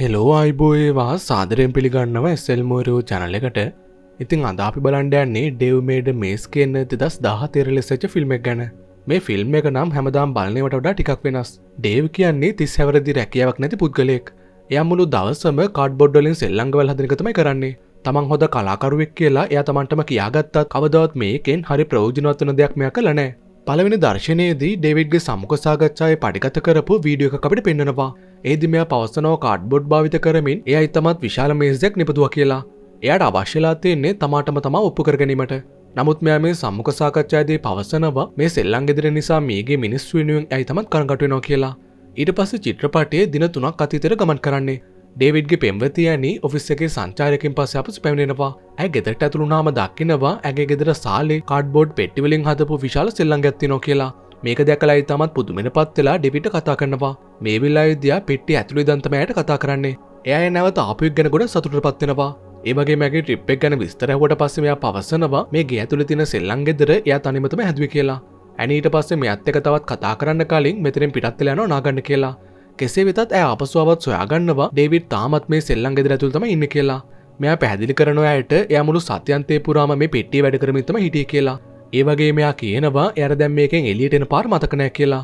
Hello අයිබෝයවා සාදරයෙන් පිළිගන්නව එස්සෙල්මෝරූ චනලකට ඉතිං අදාපි බලන්ඩයන්නේ ඩෙව්මේඩ මේස් කියන්න තිදස් දාහ තෙරලෙසච ෆිල්ම්ක් ගැන මේ ෆිල්ම් එක නම් හැමදාම් බලනවට වඩා ටිකක් වෙනස් ඩේව් කියන්නේ තිස් හැවරදි රැකියාවක් නැති පුද්ගලෙක් යමුළු දවසම කාඩ් බොඩ්ඩොලින් සෙල්ලංගවල් හදනකතමයි කරන්නේ තමන් හොද කලාකරුවෙක් කියලා එය තමන්ටම කියාගත්තත් කවදවත් මේකෙන් හරි ප්‍රෝජනවත්වන දෙයක් මෙයක් කළනෑ පළවෙනි දර්ශනයේදී ඩෙවිඩ්ගේ සමුක සාගච්ඡාය පඩිගත කරපු වීඩියෝ එක අපිට පෙන්නවා ඒදි මෙයා පවස්සනෝ කාඩ්බොඩ් භාවිත කරමින් එය අයිතමත් විශාල මේසයක් නිපදුව කියලා. එයට අවශ්‍යලා තියෙන්නේ තමාටම තමා ඔප්පු කරගැනීමට. නමුත් මෙයා මේ සම්මුඛ සාකච්ඡාදී පවසනවා මේ සෙල්ලම් ගෙදර නිසා මේගේ මිනිස් වෙනුවෙන් ඇයිතමත් කරගටුවෙනවා කියලා. ඊට පස්සේ චිත්‍රපටයේ දින තුනක් අතීතයට ගමන් කරන්නේ. ඩේවිඩ්ගේ පෙම්වතියනි ඔෆිස් එකේ සංචාරයකින් පස්සේ අපිට පැමිණෙනවා. ඇය ගෙදරට ඇතුළු වුණාම දකින්නවා ඇගේ ගෙදර සාලේ කාඩ්බෝඩ් පෙට්ටිවලින් හදපු විශාල සෙල්ලම් ගැත්තිනෝ කියලා. මේක දැකලයි තමත් පුදුමෙන පත්වෙලා ඩෙවිට කතා කරනවා මේ විල්ලා විද්‍යයා පෙට්ටි ඇතුළි දන්තමයට කතා කරන්නේ එය නැවත අපයක් ගැන ගොඩ සතුට පත්වෙනවා ඒමගේ මැගේ ට්‍රිප්පෙක් ගැන විස්තරහවට පස්සමයා පවසනවා මේ ගේ ඇතුළ තින සෙල්ලං ගෙදර එයා තනිමතම හැදවි කියලා ඇනීට පස්සේ මේ අත්තක තවත් කතා කරන්න කලින් මෙතරින් පිටත්වෙල යන නාගන්න කියලා කෙසේ වෙතත් ඇ අපසුවත් සොයාගන්නවා ඩේවිඩ් තාමත් මේ සෙල්ලං ගෙදර ඇතුළතම ඉන්න කියලා මෙයා පැදිලි කරනොයට යමුළු සත්‍යන්තේ පුරාම මේ පෙට්ටි වැඩ කරමිතම හිටිය කියලා ඒවගේ මෙයා කියනවා එර දැම් මේකෙන් එලියටෙන පාර මතකනෑ කියලා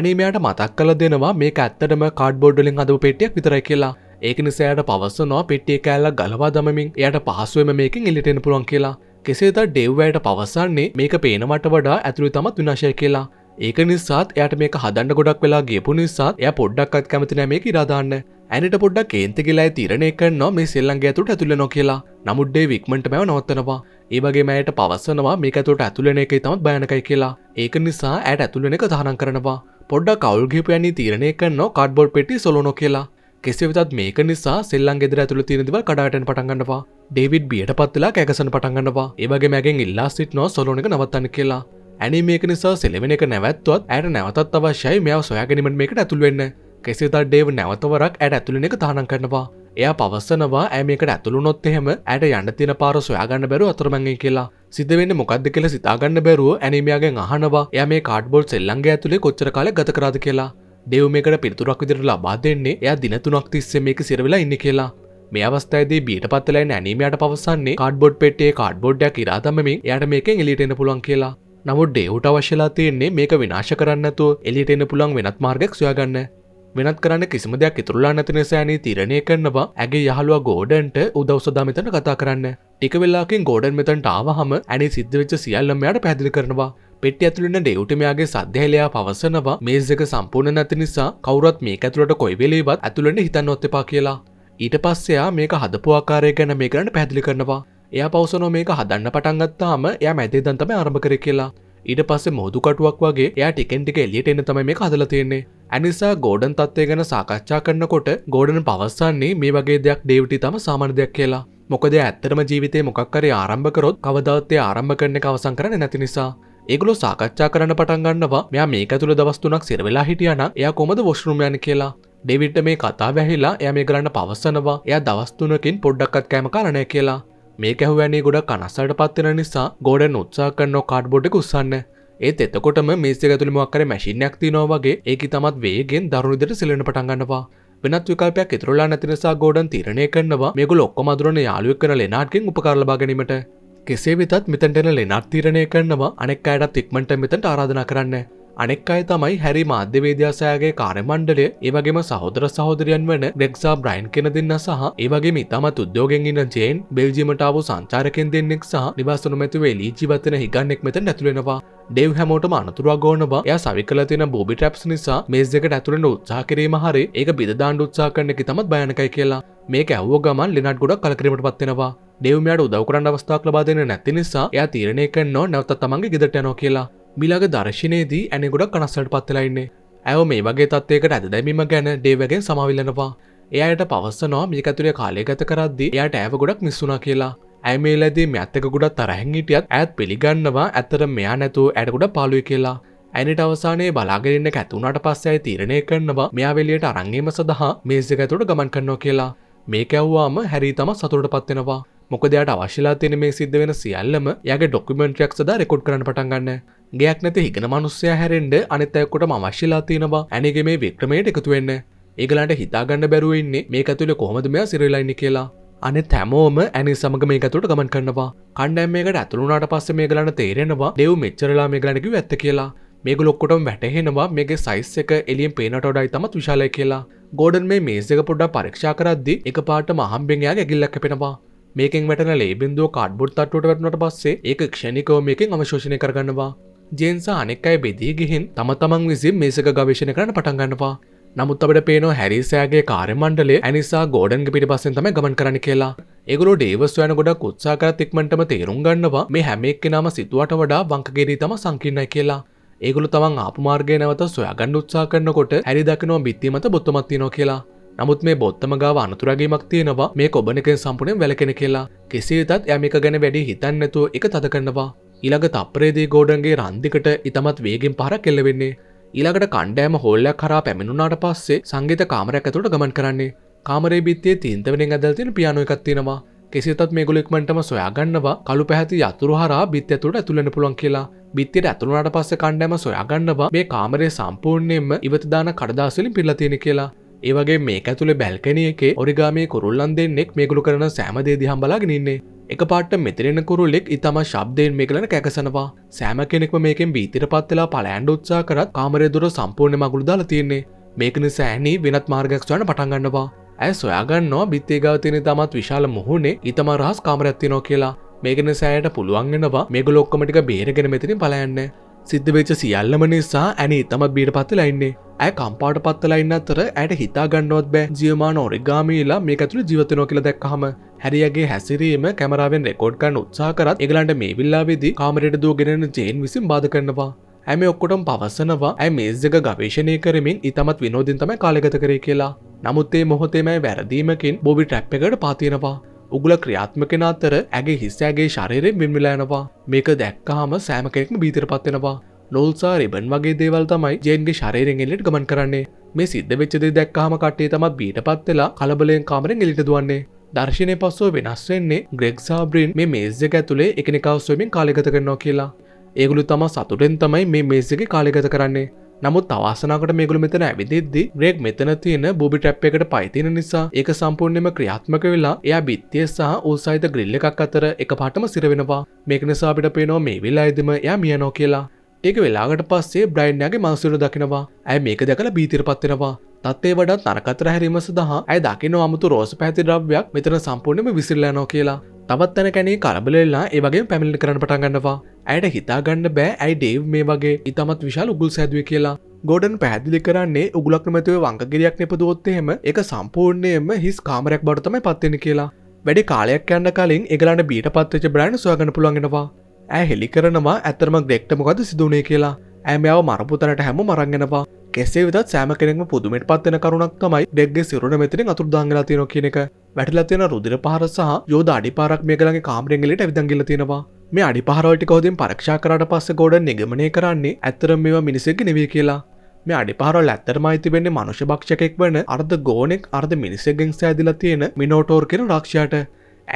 ඇනිමයට මතක් කල දෙනවා මේ ඇත්තටම කාඩ්බෝඩ්ඩලින් අදව පෙටියක් විතරයි කියලා ඒක නිසායට පවස්සනවා පෙට්ටිය කෑල්ල ගලවා දමින් එයට පහසුවම මේකින් එලිටෙන පුළන් කියලා කෙසේද ඩෙව්වයට පවසන්නේ මේක පේනවට වඩා ඇතුළු තමත් විනාශය කියලා ඒක නිසාත් එයට මේක හදන්න ගොඩක් වෙලා ගේපු නිසාත් එය පොඩ්ඩක්ත් කැමතින මේ ඉරාදාන්න ඇනට පොඩ්ඩක් ඒන්තගෙලා තිරණය කරනවා මේ සෙල්ලන්ගේ ඇතුට ඇතුලනො කියලා නමුද්ඩේ වික්මට මැව නවත්තනවා ඒවගේ මෑයට පවස්සනවා මේ ඇතුට ඇතුලන එක තමත් බයනකයි කියලා ඒක නිසා ඇයට ඇතුලන එක තහනම් කරනවා පොඩ්ඩ කවල්ගේපයනි තීරණය කරන්න කඩ්බොඩ් පෙටි සොලොනො කියලා කෙසේවිතත් මේක නිසා සෙල්ලන් ගෙදර ඇතුළ තිනදිව කඩාටන් පටන්ගන්නවා ඩේවිඩ් බියට පත්වෙලා කැකසන පටන්ගන්නවා ඒවගේ මැගෙන් ඉල්ලා සිට් නෝ සොලෝනක නවත්තන්න කියලා ඇනි මේක නිසා සෙලෙවෙන එක නැවත්වත් ඇයට නැවතත් අවශ්‍යයි මෙයාව සොයාගැනීමට මේකට ඇතුළවෙන්න කෙසේ තත් ඩේව නැවතවරක් ඇයට ඇතුළෙන එක තහනම් කරනවා. එයා පවස්සනවා ඇමකට ඇතුළුනොත් එහෙම ඇයට යන්න තියෙන පාර සොයාගන්න බැරුව අතරමැගේ කියලා සිදවෙන්න මොකක්ද කියලා සිතාගන්න බැරුව ඇනමයාගේ අහනවා එය මේ කාඩ්බොඩ් සෙල්ලන්ගේ ඇතුළේ කොච්චර කාල ගත කරාද කියලා දෙව් මේකට පිතුරක් විදිරට ලබා දෙන්නේ එය දිනතුනක් තිස්සේ මේක සිරවෙලා ඉන්න කියලා මේ අවස්ථයිදී බීට පත්තලයින ඇනීමයට පවසන්නේ කාඩ්බොඩ් පෙටේ කාඩ්බොඩ්ඩයක් ඉරාතමමින් යට මේකෙන් එලිටෙන පුළුවන් කියලා නමුත් ඩේවුට අවශ්‍යලා තියෙන්නේ මේක විනාශ කරන්නතු එලිටෙන පුළන් වෙනත් මාර්ගක් සොයාගන්න වෙනත් කරන්න කිසිම දෙයක් ඉතුරලා නැති නිසානී තිරණය කරනවා ඇගේ යහළුව ගෝඩන්ට උදවසදා මෙතන කතා කරන්න ටික වෙලාකින් ගෝඩන් මෙතන්ට ආවහම ඇනි සිද්ධවෙච්ච සියල්ලමයට පැදිලි කරනවා පෙටි ඇතුළෙන ඩෙව්ටමයාගේ සද්‍යහලයා පවසනවා මේසක සම්පූර්ණ නැති නිසා කවුරත් මේ ඇතුළට කොයිවෙලේවත් ඇතුළට හිතන්න ඔත්තපා කියලා. ඊට පස්සයා මේක හදපු ආකාරය ගැන මේ කරන්න පැදිලි කරනවා. එයා පවසනෝ මේක හදන්න පටන්ගත්තාම එයා මැදේ දන්තම ආරම කර කියලා. ඊට පස්සේ මෝදුකටුවක් වගේ එයා ටිකෙන්ටික එලියට එන්න තමයි මේ හදලා තියෙන්නේ. ඇනිසා ගෝඩන් තත්වය ගැන සාකච්ඡා කරනකොට ගෝඩන පවස්සන්නේ මේ වගේ දෙයක් ඩේවිටි තම සාමර්ධයක් කියලා මොකද ඇත්තරම ජීවිතය මොකක්කරේ ආරම්භකරොත් කවදත්තය ආරම්භ කරන අවසං කරන නැති නිසා ඒගොලො සාකච්ඡා කරන පටන්ගන්නවා මෙයා මේ ඇතුළ දවස්තුනක් සිරවෙලා හිටියන එයා කොමද වශ්රුමයන කියලා ඩෙවිට් මේ කතා වැහිලා එය මේ කරන්න පවස්සනවා එය දවස්තුනකින් පොඩ්ඩක්කත් කෑම කරණය කියලා මේ ඇහුවැනි ගොඩ කනස්සට පත්වෙන නිසා ගෝඩ උත්සා කරන්න කාඩ්බොඩ් උසන්න ඒත් එතකොටම මේසේ ඇතුළමක්කර මැශිනයක් තිනවාගේ ඒක තමත් වේගෙන් දරුණුදට සිලන පටන්ගන්නවා වෙනත් විකල්පයක් ඉතුරලා නැතිනිසා ගෝඩන් තිරණය කරනවා මෙගු ඔක්කො මදුරන යාලුවක් කන ලෙනාටකින් උපකාරලබාගැනීමට කෙසේ වෙතත් මෙතැටෙන ලෙනත් තීරණය කරනවා අනෙක් අයටත් ඉක්මට මෙතට ආරාධනා කරන්න අනෙක් අය තමයි හැරි මාධ්‍යවේදයාසයාගේ කාරමණ්ඩලය ඒවගේම සහෝදර සහෝදරයන් වන ්‍රෙක්සා බ්‍රයින් කෙන දෙන්න සහ ඒවගේ ඉතාමත් උද්‍යෝගෙන් ඉන්න ජේන් බෙල්ජිමටාව සංචාරකෙන් දෙන්නෙක් සහ නිවාසනුමැතිවේ ලී ජීවතන හිගන්නෙක් මෙත නැතුලෙනවා ඩෙව් හැමෝට අනතුරවා ගෝනවා ය සවිකල තියෙන බෝබි ටැප්ස් නිසා මේස් දෙකට ඇතුළෙන උත්සා කිරීම හරි ඒක බිධදාණ්ඩ උත්සා කරනෙකි තමත් බයනකයි කියලා මේක ඇව්ෝ ගමන් ලිනට ගොඩක් කලකිරීමට පත්වෙනවා ඩෙව්මයාට උදවකරන්න අවස්ථාක් ලබාදන නැති නිසා ය තීරණය කන්නෝ නැවත තමන්ගේ ගෙදට යනෝ කියලා මිලග දර්ශනයේදී ඇනෙගොඩක් කනස්සට පත්වෙලයින්නේ ඇව මේ වගේ තත්වයකට ඇද දැමීම ගැන ඩේවගෙන් සමවිල්ලනවා එයට පවස්සනවා මිකතුරේ කාලය ගත කරද්දි එයට ඇව ගොඩක් මිස්සුනා කියලා ඇ මේ ලදී මෙත්තක ගොඩක් තරහැහිටියත් ඇත් පිළිගන්නවා ඇතර මෙයා නැතුව ඇඩගොඩ පාලුයි කියලා ඇනිට අවසානයේ බලාගෙරන්න ඇතුුණට පස්සයි තීරණය කරනවා මෙයා වෙලියට අරංගීම සඳහා මේසිකඇතුට ගමන් කරනවා කියලා මේක ඇව්වාම හැරි තම සතුට පත්වෙනවා මොකදයට අවශ්‍යලා තින මේ සිද්ධ වෙන සියල්ලම යගේ ඩොක්කමෙන්ට්‍රයක් සද රෙකොඩ් කරන පටන්ගන්න ගයක් නැති හිගෙන මනුස්සය හැරෙන්ඩ අනිතයකොට ම අවශ්‍යලා තියෙනවා ඇනිගේ මේ වික්‍රමයට එකතුවෙන්න ඒගලන්ට හිතාගන්න බැරුවවෙන්නේ මේ තුළ කොහොමදම සිරලයින්න කියලා අනෙ තැමෝම ඇනි සමග මේකතුට ගමන් කරනවා කණ්ඩැම් මේකට ඇතුළුනාට පස්ස මේ ගලන තේරෙනවා දෙව් මෙච්චරලා මේ ගලනකි ඇත්ත කියලා මේක ලොක්කොටම වැටහෙනවා මේගේ සයිස් එක එලියෙන් පේනටොඩයි තමත් විශාලය කියලා ගෝඩන් මේ මේසක පොඩ්ඩා පරක්ෂා කරද්දි එක පාට මහම්බෙන්යා ඇගිල්ලක් කැපෙනවා මේකෙන් වැටන ලේබින්දුව කාඩ්බොඩ් තට්ටුවට වැටනට පස්සේ ඒ ක්ෂණිකව මේකින් අමශෝෂණය කරගන්නවා ජේන්සා අනෙක්කයි බෙදී ගිහින් තම තමන් විසින් මේසක ගවේශණ කරන පටන්ගන්නවා නමුත් අපට පේනෝ හැරිසෑගේ කාරමණ්ඩලේ ඇනිසා ගෝඩන්ග පිටි පස්සෙන් තම ගමන් කරන කියලා ඒගොලු ඩේවස් යන ගොඩක් උත්සා කර තික්මටම තේරුම් ගන්නවා මේ හැමෙක් කෙනාම සිතුවට වඩා වංකගේදී තම සංකින්නයි කියලා ඒගොලු තමන් ආපමාර්ගය නැවත සොයාගන්න උත්සා කරනකොට හැරි දකිනවා බිත්තිමත බොත්තමත්තිනෝ කියලා නමුත් මේ බොත්තම ගාව අනතුරගේමක් තියෙනවා මේ කොබනකෙන් සම්පුනෙන් වැලකෙන කියලා කෙසේතත් යමික ගැන වැඩි හිතන්නැතුව එක තද කරනවා ඊළඟ තප්‍රේදී ගෝඩන්ගේ රන්දිකට ඉතමත් වේගෙන් පහර කෙල්ලවෙන්නේ ඊළඟට කණ්ඩෑම හෝල්ලයක් කරා පැමිණුනාට පස්සේ සංගීත කාමරයක් ඇතුළට ගමන් කරන්නේ කාමරේ බිත්තියේ තීන්තවෙනෙන් ඇදලා තියෙන පියානෝ එකක් තියෙනවා කෙසිතත් මේගොලෙක්මටම සොයාගන්නවා කළු පැහැති යතුරු හරා බිත් ඇතුළට ඇතුළෙන පුළුවන් කියලා බිත්තියට ඇතුළට පස්ස කණ්ඩෑම සොයාගන්නවා මේ කාමරේ සම්පූර්ණයෙන්ම ඉවතිදාන කඩදාසලින් පිල්ලා තියෙන කියලා ඒවගේ මේ ඇතුළේ බැල්කනිය එකේ ඔරිගාමේ කුරුල්ලන් දෙන්නෙක් මේගොලු කරන සෑමදේ දිහම් බලාගෙනන්නේ එකපාට මෙතෙරෙන කුරුල්ලෙක් ඉතම ශබ්දයෙන් මේ කලන කැකසනවා සෑම කෙනෙක්ම මේකෙන් බීතිර පත්වෙලා පලෑන්ඩ උත්සා කරත් කාමරය දුර සම්පූර්ණ මගුළු දාලා තියෙන්නේ මේක නිසා ඇනි වෙනත් මාර්ගයක් වන පටන්ගන්නවා ඇය සොයාගන්නවා බිත්තේගාව තියෙන තමත් විශාල මුහුණේ ඉතම රහස් කාමරයක්තිනෝ කියලා මේගෙන සෑයට පුළුවන්ගෙනවා මේගලොක්කමටික බේරගෙන මෙතිරින් පලයන්න සිද්ධවෙච්ච සියල්ලම නිසා ඇනි තම බීට පත්තලයින්නේ ඇ කම්පාට පත්තලයින්න අතර ඇයට හිතා ගන්නවත් බෑ ජියමාන ඔරිගාමීලා මේ ඇතුළ ජීවතනෝ කියල දැක්කහම හැරියගේ හැසිරීම කැමරාවෙන් රෙකෝඩ් කන්න උත්සා කරත් එගලන්ට මේ විල්ලාවෙදී කාමරයට දූ ගෙනන ජයෙන් විසින් බාධ කරනවා ඇම ඔක්කොටම් පවසනවා ඇ මේසක ගවේශණය කරමින් ඉතමත් විනෝදින් තම කාලගත කරේ කියලා. නමුත් ඒ මොහොතේමයි වැරදීමකින් බොබි ටැප් එකට පාතියෙනවා. උගුල ක්‍රියාත්මකෙන අතර ඇගේ හිස්සෑගේ ශරීරය මිල්මිලෑනවා මේක දැක්කහම සෑම කෙනෙක්ම බීතර පත්වෙනවා නොල්සා රෙබන් වගේ දේවල් තමයි ජයන්ගේ ශරීරෙන් එල්ලට ගමන් කරන්නේ මේ සිද්ධ වෙච්චදේ දැක්කහම කටේ තමත් බීට පත්වෙලා කලබලයෙන් කාමරෙන් එලිට දුවන්නේ දර්ශනය පස්සෝ වෙනස් වෙන්නේ ග්‍රෙක් සාබ්‍රීන් මේ මේස්්‍යක ඇතුළේ එකනිකවස්වමින් කාලගත කරනවා කියලා ඒගුළු තම සතුටෙන් තමයි මේ මේසික කාලගත කරන්නේ නමුත් අවාසනකට මේගුල මෙතන ඇවිදිද්දි බ්‍රේක් මෙතන තියෙන බොබි ටැප් එකට පයිතින නිසා ඒක සම්පූර්ණයම ක්‍රියාත්මක වෙලා එයා බිත්තිය සහ උත්සාහිත ග්‍රිල්ල එකක් අතර එක පටම සිරවෙනවා මේක නිසා අපිට පේනවා මේ වෙලා ඇදම එයා මියනෝ කියලා ඒක වෙලාගට පස්සේ බ්‍රයින්්යාගේ මංසුර දකිනවා ඇය මේක දැකලා බීතිරපත්වෙනවා තත්ේ වඩත් අනකතර හැරීම සඳහා ඇය දකින අමුතු රෝස පැති ද්‍රව්‍යයක් මෙතන සම්පූර්ණම විසිල්ලනෝ කියලා තවත් තැන කැනේ කලබලෙල්ලා ඒවගේ පැමිලි කරන පටන් ගන්නවා ඇයට හිතාගන්න බෑ ඇයි ඩේව් මේ වගේ ඉතමත් විශාල උගුල් සැදුව කියලා ගොඩන් පැදිලි කරන්නේ උගලක් නැමතුව වංගගිරියක් නිපදොත්තහෙම එක සම්පූර්ණයම හිස් කාමරයක් බඩතමයි පත්වෙන කියලා වැඩි කාලයක් යන්න කලින් එගලන්න බීට පත්වෙච බ්‍රයින් සොයගන පුළන්ගෙනවා ඇ හෙළි කරනවා ඇතරමක් දෙෙක්ටමකද සිදුනේ කියලා ඇමයාව මරපුතනට හැම මරංගෙනවා කෙසේ විදත් සෑම කෙනෙම පුදුමට පත්වන කරුණක් තමයි ඩෙක්ගේ සිරුණ මෙතිරින් අතුරදාංගලා තියෙන කියනක වැටලා තියෙන රුදිර පහර සහ යෝධ අඩිපාරක් මේකලගේ කාමරෙන්ගලට ඇවිදංගිල තියෙනවා මේ අඩිපහරවලට කවදින් පරක්ෂා කරට පස්ස ගෝඩ නිගමනය කරන්නේ ඇත්තරම මේවා මිනිසෙක් නෙවී කියලා මේ අඩිපහරල් ඇත්තරම අයිතිවෙන්නේ මනුෂ භක්ෂකෙක් වන අර්ධ ගෝනෙක් අර්ධ මිනිසෙගෙන් සෑදිල තියෙන මිනෝටෝර් කෙන රක්ෂයට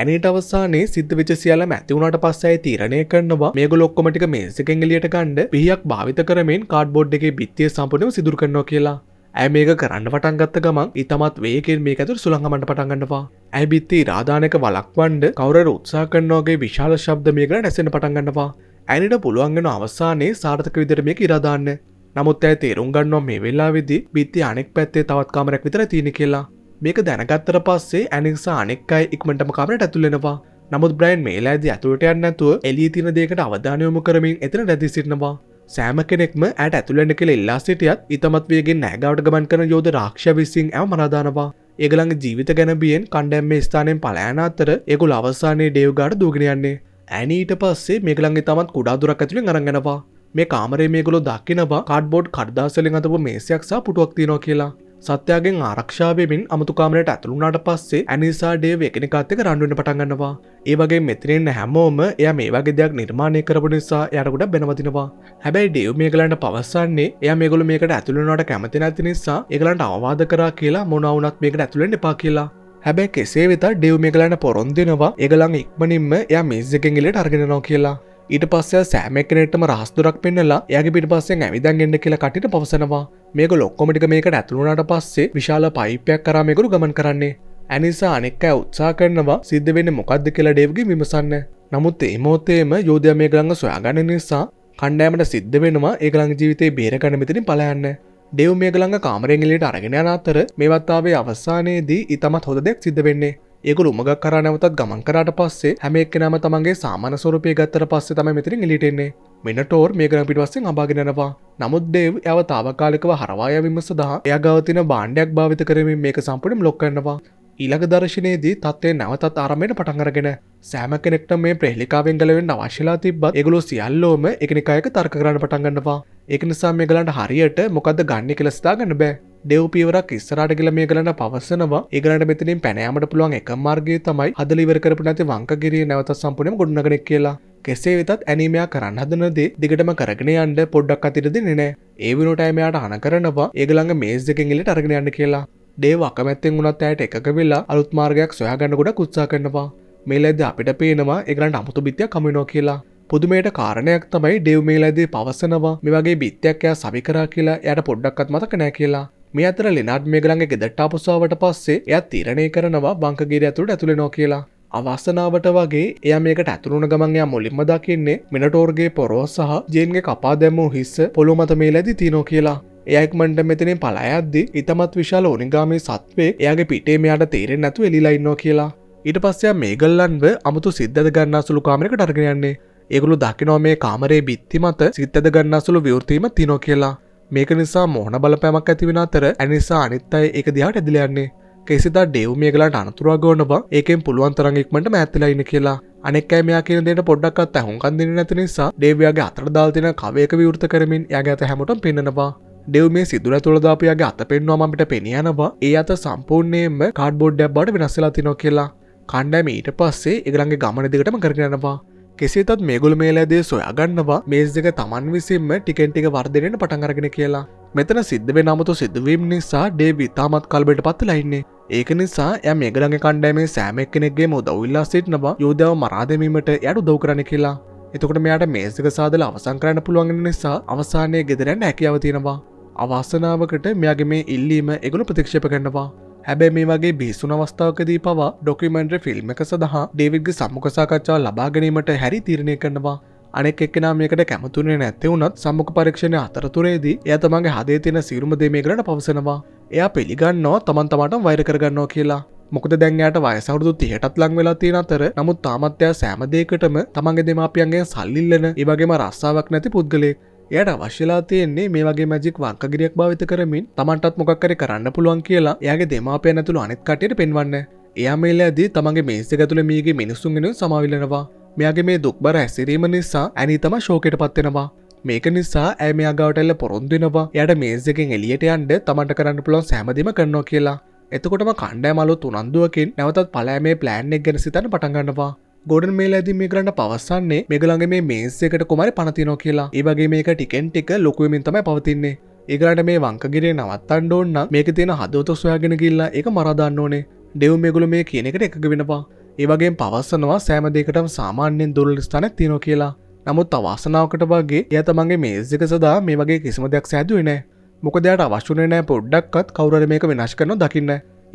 ඇනිට අවසානේ සිද්ධ වෙච්ච සියල්ලම ඇති වුණාට පස්සේ ඇයි තීරණය කරනවා මේගොල්ලෝ ඔක්කොම ටික මේසෙකෙන් එළියට ගන්න පිහියක් භාවිත කරමින් කාඩ්බෝඩ් එකේ බිත්තිය සම්පූර්ණයෙන්ම සිදුරු කරනවා කියලා. ඇය මේක කරන්න පටන් ගත්ත ගමන් ඊටමත් වේගෙන් මේක ඇතුළට සුළංගමන්න පටන් ගන්නවා. ඇයි බිත්ති රාදානක වලක්වන්න කවුරුර උත්සාහ කරනවාගේ විශාල ශබ්ද මේකට නැසෙන්න පටන් ගන්නවා. ඇනිට පුළුවන් වෙන අවසානයේ සාර්ථක විදිහට මේක ඉරා දාන්න. නමුත් ඇය තේරුම් ගන්නවා මේ වෙලාවේදී බිත්ති අනෙක් පැත්තේ තවත් කාමරයක් විතර තියෙන කියලා. මේක දැනගත්තර පස්සේ ඇනික්සා අනෙක්කයි ඉක්මටම කාමරට ඇතුලෙනවා නමුත් බ්‍රයින් මේලාද ඇතුවට යන්න ඇතුව එලිය තින දේකට අවධානයොම කරමින් එතන රැදි සිටනවා සෑම කෙනෙක්ම ඇයට ඇතුළන්න කෙළ ඉල්ලා සිටියත් ඉතමත්වයගෙන් නෑගවට ගමන් කරන යෝධ රක්ෂ විසින් ඇම මනදානවා ඒගළඟ ජීවිත ගැනබියෙන් කණ්ඩැම්ම ස්ථානයෙන් පලෑන අතර එකුල් අවසානයේ ඩේව්ගාඩ දුගෙනයන්නේ ඇනීට පස්සේ මේගළන්ගේ තමත් කුඩාදුරක් ඇතුළින් අරගෙනවා මේ කාමරේ මේගොලො දක්කිනවා කාඩ්බෝඩ් කඩ්දාසලින් අතපු මේසයක් සහ පුටුවක් තියෙනවා කියලා සත්‍යයාගෙන් ආරක්ෂාවෙන් අමුතුකාමට ඇතුළුනාට පස්සේ ඇනිසා ඩේව එකනිකාත්තක රණ්ඩුවන පටන්ගන්නවා ඒවගේ මෙතිරෙන්න්න හැමෝම එය මේ වගේ දෙයක් නිර්මාණය කරපු නිසා යරකුට බැනවතිනවා හැබැයි ඩේව් මේ කලන්ට පවස්සන්නේ එය මේගොල මේකට ඇතුළනට කැමති නැති නිසා එකලන්ට අවවාද කරා කියලා මොනවුනත් මේකට ඇතුළෙන් එපා කියලා හැබැ කෙසේ වෙත ඩෙව් මේ කලන්න පොරොන්දෙනවා එකලං ඉක්මනින්ම එය මිස්්කෙන්ගලට අර්ගෙනනවා කියලා ඊට පස්ස සෑමකනෙටම රහස්දුරක් පෙන්නලා යගේ පිට පස්සෙන් ඇවිදන් එන්න කියලා කටිට පවසනවා මේක ලොක්කොමටික මේකට ඇතුළුණට පස්සේ විශාල පයිපයක් කරමයකුරු ගමන් කරන්නේ ඇනිසා අනෙක් අය උත්සා කරනවා සිද්ධ වෙන්න මොකක්ද කියලා ඩේව්ගේ විමසන්න නමුත් එමෝතේම යෝධය මේ ගළඟ සොයාගන්න නිසා කණ්ඩෑමට සිද්ධ වෙනවා ඒගළං ජීවිතේ බේරගන මෙතිරින් පලයන්න ඩෙව් මේ ගළඟ කාමරෙන්ගලට අරගෙන අතර මේවත්තාවේ අවස්සානයේදී ඉතමත් හොද දෙයක් සිද්ධ වෙන්නේ ඒගොල උමගක් කරා නැවතත් ගමන් කරාට පස්සේ හැම එක්කෙනම තමන්ගේ සාමන සොරපය ගත්තර පස්සේ තම මෙතිරින් ලිටෙන්නේ මෙනටෝර් මේ ගන පිටවස්සෙන් අභාගෙනනවා නමුත් දේව් ඇව තාවකාලිකව හරවායවිම සඳහා එය ගවතින බාණ්ඩයක් භාවිත කරමින් මේක සම්පටම් ලොක්කන්නවා ඊළඟ දර්ශනයේදී තත්ත්වය නැවතත් ආරමයට පටන්ගරගෙන සෑම කෙනෙක්ට මේ ප්‍රහලිකාවෙන් ගලවෙන් අවශ්‍යලා තිබත් එගලෝ සියල්ලෝම එකනිකායක තර්ක කරන්න පටන්ගන්නවා එක නිසා මේ ගලන්ට හරියට මොකද ගන්න කෙලස්ථා ගන්න බෑ දෙව්පීවරක් ඉස්සරට කියල මේ ගලන්න පවස්සනවා ඒගලට මෙතනින් පැනෑමට පුළුවන් එක මාර්ගය තමයි හදලිවර කරපු නැති වංකගිරිය නැවත සම්පනම ගොඩනගෙක් කියලා කෙසේ වෙතත් ඇනීමයා කරන්න හදනදේ දිගටම කරගෙන යන්ඩ පොඩ්ඩක් අතිරදි නෑ ඒ වනොටෑමයාට අන කරනවා ඒගළඟ මේස් දෙකෙන්ගලට අරගෙන යන්න කියලා දේ වකමැත්තෙන් වුණත් ඇයට එකක වෙලා අලුත් මාර්ගයක් සොයාගන්න ගොඩ කුත්සා කරනවා මේලද අපිට පේනවා එකරන්ට අමුතු බිත්තිය කමිනෝ කියලා පුදුමයට කාරණයක් තමයි ඩෙව් මේලදී පවසනවා මෙවගේ බිත්්‍යයක්කයා සවිකරා කියලා යට පොඩ්ඩක්ත් මතක නෑ කියලා මේ අතර ලෙනාඩ් මේගලන්ගේ ගෙදට්ටාපුසාාවට පස්සේ එයත් තීරණය කරනවා බංකගේර ඇතුට ඇතුළෙනෝ කියලා අවස්සනාවට වගේ එය මේකට ඇතුරුණ ගමන්යා මුලින්ම දකින්නේ මිනටෝර්ගේ පොරෝ සහ ජේන්ගේ කපා දැම්මූ හිස්ස පොළො මත මේ ලැදි තිනෝ කියලා ඒයෙක්මට මෙතනින් පලායද්දි ඉතමත් විශාල ඕනිගාමී සත්වේ එයාගේ පිටේ මෙයාට තේරෙන් නැතු එලිලයින්නෝ කියලා ඊට පස්සයා මේගල්ලන්ව අමුතු සිද්ධද ගන්නා සුළු කාමරකට අර්ගෙනයන්නේ ඒගුළු දකිනෝ මේ කාමරේ බිත්ති මත සිත්තද ගන්නා සුළු විවෘතීම තිනෝ කියලා මේක නිසා මොහන බලපෑමක් ඇතිවෙන අතර ඇනිසා අනිත් අයි එක දිහාට ඇදිලයන්නේ කෙසිදා ඩෙව් මේ කලාට අනතුරක් ගෝන්න බා ඒකෙන් පුළුවන් තරගෙක්මට මැත්තලා ඉන්න කියලා අනෙක්කෑ මෙයා කියන දෙට පොඩ්ඩක්ත් ඇහුම්කන් දෙන්න නැති නිසා ඩේවයාගේ අතර දාල්තින කවයක විවෘත කරමින් යගේ ඇත හැමට පෙන්නවා ඩෙව් මේ සිදුර තුළදාපයාගේ අත පෙන්වාමට පෙනියනවා ඒ අත සම්පූර්ණයෙන්ම කාඩ්බෝඩ්ඩක් බඩ වෙනස්සලා තිනො කියලා කණ්ඩෑම ඊට පස්සේ එකළන්ගේ ගමන දිගටම කරගෙනවා කෙසේතත් මේගුල් මේලෑදේ සොයාගන්නවා මේස් දෙක තමන් විසින්ම ටිකෙන්ටික වර්ධනයට පටන්ගරගෙන කියලා මෙතන සිද්ධ වෙන අමුතු සිදුවීම් නිසා ඩේවි තාමත් කල්බට පත් ලයින්නේ ඒක නිසා ය මේගලඟ කණ්ඩෑමේ සෑමක් කෙනෙක්ගේ මුදවල්ලා සිටනවා යෝධාව මරාදමීමට යට දව කරන කියලා එතකට මෙයාට මේසික සාදල අවසංකරන්න පුළුවන් නිසා අවසානය ගෙදරන්න හැකියාව තියෙනවා අවාසනාවකට මෙයාගේ මේ ඉල්ලීම එගුණු ප්‍රතික්ෂප කරනවා හැබැ මේ වගේ බිස්සුන අවස්ථාවකදී පවා ඩොකිමෙන්ට්‍ර ෆිල්ම් එක සඳහා ඩේවිඩ්ග සම්මුඛසාකච්ඡා ලබාගැනීමට හැරි තිරණය කරනවා අනෙක් එක්කෙන මේකට කැමතුනේ නැත්තේ වුණත් සම්මුඛ පරීක්ෂණය අතරතුරේදී එය තමන්ගේ හදේ තියෙන සියලුම දේ මේකට පවසනවා. එයා පිළිගන්නවා තමන් තමාට වෛර කරගන්නවා කියලා. මොකද දැන්යාට වයසවරුදු තියටත් ලං වෙලා තියෙන අතර නමුත් තාමත්්‍යයා සෑමදේකටම තමන්ගේ දෙමාපියන්ගේ සල්ලිල්ලන ඒවගේම රස්සාාවක් නැති පුද්ගලෙක් එයට අවශ්‍යලා තියෙන්නේ මේ වගේ මැජික් වංකගිරියක් භාවිත කරමින් තමන්ටත් මොකක්කරි කරන්න පුළුවන් කියලා යාගේ දෙමාපය නැතුළ අනෙත් කටයට පෙන්වන්න එයා මේල ඇදී තමන්ගේ මේස ඇතුළ මේගේ මිනිස්සුන්ගෙන සමවිලනවා මෙයාගේ මේ දුක්බර ඇසිරීම නිසා ඇනි තම ශෝකට පත්වෙනවා මේක නිසා ඇ මෙයාගවටල්ල පොරොන්දුවෙනවා යට මේසකෙන් එලියට අන්ඩ තමට කරන්න පුළොන් සෑමදිම කරනවා කියලා එතකොටම කණ්ඩෑ මලු තුනන්දුවකින් නැවතත් පලෑමේ ප්ලෑන් එක් ගැන සිතන පටගන්නවා ගොඩන් මේ ඇදි මේ කරන්න පවස්සන්නේ මෙගළඟ මේ මේසකට කොමරි පනතිනෝ කියලා ඒවගේ මේක ටිකෙන් ටික ලොකුවමින් තමයි පවතින්නේ ඒගලට මේ වංකගිරේ නවත්තන්ඩ ඕන්න මේක තියෙන හදෝත සොයාගෙන කිල්ලා එක මරදාන්න ඕනේ ඩෙව් මෙගුල මේ කියනෙකට එකක වෙනවා ඒවගේ පවස්සනවා සෑමදකටම සාමාන්‍යෙන් දුරල් ස්ථානයක් තියෙන කියලා නමුත් අවාසනාවකට වගේ එය තමන්ගේ මේසික සදා මේ වගේ කිසිම දෙයක් සෑදුවන මොකදයට අවශ්‍යනේ නෑ පොඩ්ඩක්ත් කවුර මේක විනාශ කරන දකින්න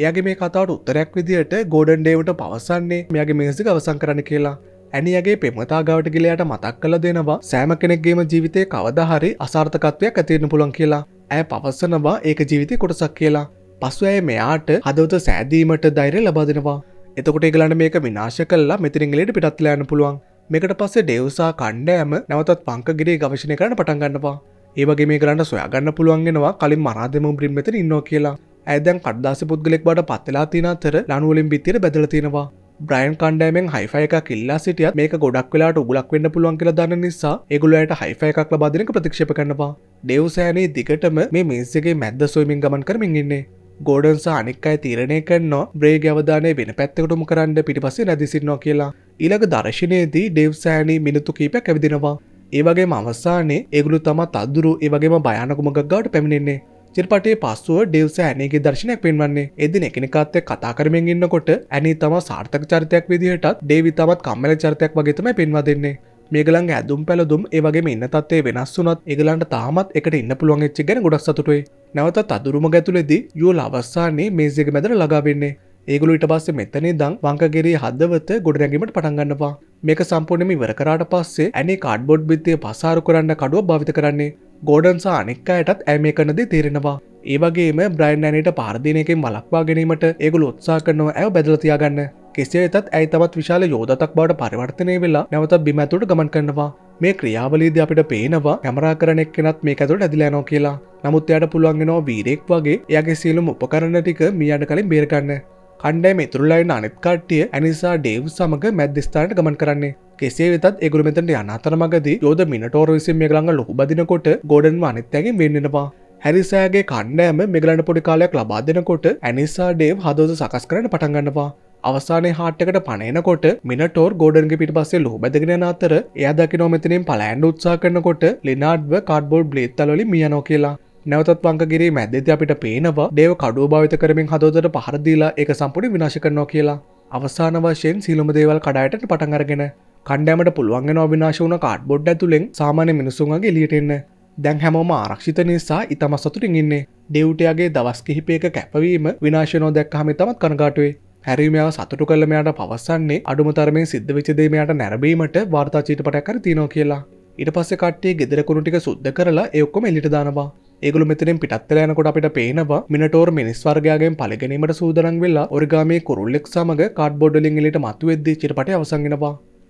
එයගේ මේ කතාවට උත්තරයක් විදියට ගෝඩන් ඩේවට පවසන්නේ මෙයාගේ මේසික අවසං කරන කියලා ඇනියගේ පෙමතාගාවට ගිලයාට මතක් කළ දෙනවා සෑම කෙනෙක්ගේම ජීවිතය කවදහරි අසාර්ථකත්වයක් ඇතිරන්න පුළන් කියලා ඇය පවස්සනවා ඒක ජීවිතය කොටසක් කියලා පසු ඇය මෙයාට හදවත සෑදීමට දෛරය ලබාදෙනවා එතකොට ගලන්න මේක විනාශ කල්ලා මෙතිරිංගලට පිටත්ලයන්න පුළුවන් මේකට පස්සේ ඩෙවසා කණ්ඩෑම නැවතත් පංකගිරේ ගවශණය කරන පටන්ගන්නවා ඒවගේ මේ කරන්න සොයාගන්න පුළුවන්ගෙනවා කලින් මරාදම බ්‍රිම් මෙතර ඉන්නෝ කියලා ඇදැන් කඩ්දාස පුද්ගලෙක් බට පත්වෙලා තින අතර ලනුවලින් බිත්තිර බැදල තියෙනවා බ්‍රයින් කණ්ඩෑමෙන් හයිෆය එක කිල්ලා සිටියත් මේක ගොඩක් වෙලාට උගලක් වෙන්න පුළුවන් කියලා දන්න නිසා ඒගොලට හයිෆය එකක් ලබාදනක ප්‍රතික්ෂප කරනවා ඩෙවසෑනේ දිගටම මේ මිනිස්සගේ මැද්ද සොයමින් ගමන් කරමින් ඉන්නේ ගෝඩන්ස අනික් අයි තීරණය කරනවා බ්‍රේ ගවධානය වෙන පැත්තකටම කරන්න පිටිපස්සේ නැදිසින්නවා කියලා ඊළඟ දර්ශනයේදී ඩෙව් සෑනී මිනිත්තු කීපයක් ඇවිදිනවා ඒවගේ අවස්සානේ ඒගුළු තමත් අදුරු ඒවගේම භයනකුමක් ගවට පැමිණෙන්නේ චිරපටේ පස්සුව ඩෙව්ස ඇනගේ දර්ශනයක් පෙන්වන්නේ එදින එකනිකාත්තය කතා කරමෙන් ඉන්නකොට ඇනි තම සාර්ථක චරිතයක් විදිහටත් ඩේවි තමත් කම්මල චරිතයක් වගේතම පෙන්වා දෙන්නේ මේගලන් ඇදුම් පැලදුම් ඒවගේ ඉන්න තත්වේ වෙනස් වුනත් ඒගලන්ට තාමත් එකට ඉන්න පුළුවන් එච්චි ගැන ගොඩක් සතුටේ නැවතත් අදුරුම ගැතුලෙදී යෝල අවස්සාන්නේ මේසියක මැදර ලගාවෙන්නේ ඒගොලුට පස්සේ මෙතනේ දං වංකගෙරේ හදවත ගොඩනැගීමට පටන්ගන්නවා මේක සම්පූර්ණම ඉවර කරාට පස්සේ ඇනේ කාඩ්බොඩ් බිත්තය පසාරු කරන්න කඩුව භාවිත කරන්නේ ගෝඩන්සා අනෙක් අයටත් ඇමේ කනදී තේරෙනවා ඒවගේම බ්‍රයින්්නයට පාර්දිනයකෙන් වලක්වා ගැනීමට ඒගුල උත්සා කරනවා ඇව බැදලතියාගන්න කෙසේ තත් ඇයි තවත් විශාල යෝධතක් බවට පරිවර්තනය වෙලා නැවත බිමැතුට ගමන් කරනවා මේ ක්‍රියාවලීද අපිට පේනවා කැමරා කරනෙක් කෙනත් මේ ඇතුට ඇදිලෑනෝ කියලා නමුත් යට පුළුවන්ගෙනවා වීරෙක් වගේ යගේ සියලුම් උපකරණ ටික මියට කලින් බේරගන්න කණ්ඩෑම ඉතුරලයින අනිත් කට්ටිය ඇනිසා ඩේව් සමඟ මැද්‍යස්ථානට ගමන් කරන්නේ කෙසේ වෙතත් ඒගුරු මෙතට අනතරමගද යෝද මිනටෝර විසින් මේ ළඟ ලොකු බදිනකොට ගෝඩන් අනිත්තැගෙන් වෙන්නෙනවා හැරිසෑගේ කණ්ඩෑම මෙගලන්න පොඩි කාලයක් ලබා දෙනකොට ඇනිසා ඩේව් හදෝද සකස් කරන පටන්ගන්නවා අවසානයේ හාට්ටකට පනයනකොට මිනටෝර් ගෝඩන්ගේ පිට පස්සේ ලෝ බැදගෙන අතර එයා දකි නොමතිනින් පලෑන්ඩ උත්සා කරනකොට ලිනාඩ්ව කාඩ්බෝඩ් බ්ලේත්තලොලි මියනෝ කියලා නැවතත් වංගගේ මැදති අපිට පේනවා දේව කඩුව භාවිත කරමින් හදෝදට පහරදිලා එක සම්පුඩි විනාශ කරනවා කියලා අවසාන වශයෙන් සිලුම දේවල් කඩායටට පටන්ගරගෙන කණ්ඩෑමට පුළුවන්ගෙන අවිනාශ වන කාඩ් බොඩ් ඇතුළෙන් සාමාන්‍ය මිනිසුන්ගේ ලියටෙන්න්න දැන් හැමෝම ආරක්ෂිත නිසා ඉතම සතුටින් ඉන්නේ ඩෙව්ටයාගේ දවස් කිහිපයක කැපවීම විනාශනෝ දැක්කහම තමත් කනගාටුවේ හැරිමයාව සතුටු කළමයාට පවසන්නේ අඩුමතරමින් සිද්ධ විචදීමයට නැරබීමට වාර්තා චීටපටයක් කර තිනෝ කියලා ඉට පස්ස කට්ටේ ගෙදරකුණු ටික සුද්ද කරලා එක්කොම එලිට දානවා ඒගුළු මෙතරින් පිටත්තරයනකොට අපිට පේනවා මිනටෝර් මිනිස් වර්ගයාගෙන් පලගැනීමට සූදරන් වෙල්ලා ඔරිගාමේ කුරුල්ලෙක් සමඟ කාඩ්බොඩ්ඩලින් එලිට මතුවෙද්දී චිරපට අවසංගෙනවා